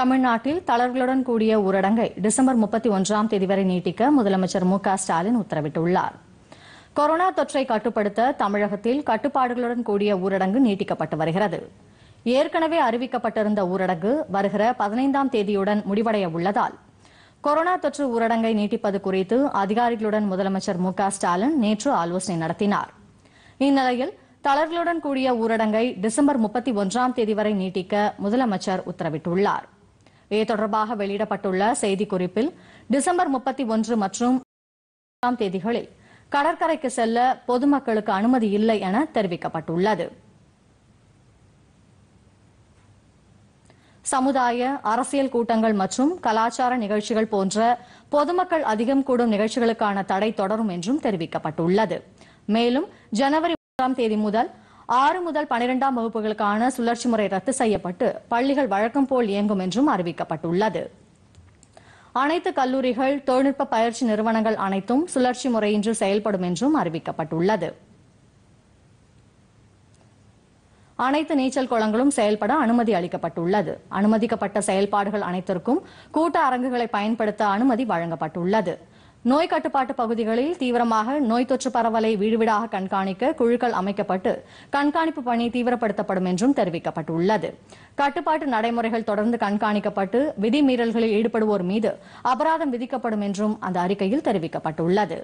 தமிழ்நாட்டில் தளர்வுகளுடன் கூடிய ஊரடங்கை டிசம்பர் முப்பத்தி ஒன்றாம் தேதி வரை நீட்டிக்க முதலமைச்சர் மு ஸ்டாலின் உத்தரவிட்டுள்ளார் கொரோனா தொற்றை கட்டுப்படுத்த தமிழகத்தில் கட்டுப்பாடுகளுடன் கூடிய ஊரடங்கு நீட்டிக்கப்பட்டு வருகிறது ஏற்கனவே அறிவிக்கப்பட்டிருந்த ஊரடங்கு வருகிற பதினைந்தாம் தேதியுடன் முடிவடைய உள்ளதால் கொரோனா தொற்று ஊரடங்கை நீட்டிப்பது குறித்து அதிகாரிகளுடன் முதலமைச்சர் மு ஸ்டாலின் நேற்று ஆலோசனை நடத்தினார் இந்நிலையில் தளர்களுடன் கூடிய ஊரடங்கை டிசம்பர் முப்பத்தி ஒன்றாம் தேதி வரை நீட்டிக்க முதலமைச்சர் உத்தரவிட்டுள்ளாா் இது தொடர்பாக வெளியிடப்பட்டுள்ள செய்திக்குறிப்பில் டிசம்பர் முப்பத்தி ஒன்று மற்றும் தேதிகளில் கடற்கரைக்கு செல்ல பொதுமக்களுக்கு அனுமதி இல்லை என தெரிவிக்கப்பட்டுள்ளது சமுதாய அரசியல் கூட்டங்கள் மற்றும் கலாச்சார நிகழ்ச்சிகள் போன்ற பொதுமக்கள் அதிகம் கூடும் நிகழ்ச்சிகளுக்கான தடை தொடரும் என்றும் தெரிவிக்கப்பட்டுள்ளது மேலும் ஜனவரி ஒன்றாம் தேதி முதல் ஆறு முதல் பனிரெண்டாம் வகுப்புகளுக்கான சுழற்சி முறை ரத்து செய்யப்பட்டு பள்ளிகள் வழக்கம் போல் இயங்கும் என்றும் அறிவிக்கப்பட்டுள்ளது அனைத்து கல்லூரிகள் தொழில்நுட்ப பயிற்சி நிறுவனங்கள் அனைத்தும் சுழற்சி முறையின்றி செயல்படும் என்றும் அறிவிக்கப்பட்டுள்ளது அனைத்து நீச்சல் குளங்களும் செயல்பட அனுமதி அளிக்கப்பட்டுள்ளது அனுமதிக்கப்பட்ட செயல்பாடுகள் அனைத்திற்கும் கூட்ட அரங்குகளை பயன்படுத்த அனுமதி வழங்கப்பட்டுள்ளது நோய் கட்டுப்பாட்டு பகுதிகளில் தீவிரமாக நோய் தொற்று பரவலை வீடுவீடாக கண்காணிக்க குழுக்கள் அமைக்கப்பட்டு கண்காணிப்பு பணி தீவிரப்படுத்தப்படும் என்றும் தெரிவிக்கப்பட்டுள்ளது கட்டுப்பாட்டு நடைமுறைகள் தொடர்ந்து கண்காணிக்கப்பட்டு விதிமீறல்களில் ஈடுபடுவோர் மீது அபராதம் விதிக்கப்படும் என்றும் அந்த அறிக்கையில் தெரிவிக்கப்பட்டுள்ளது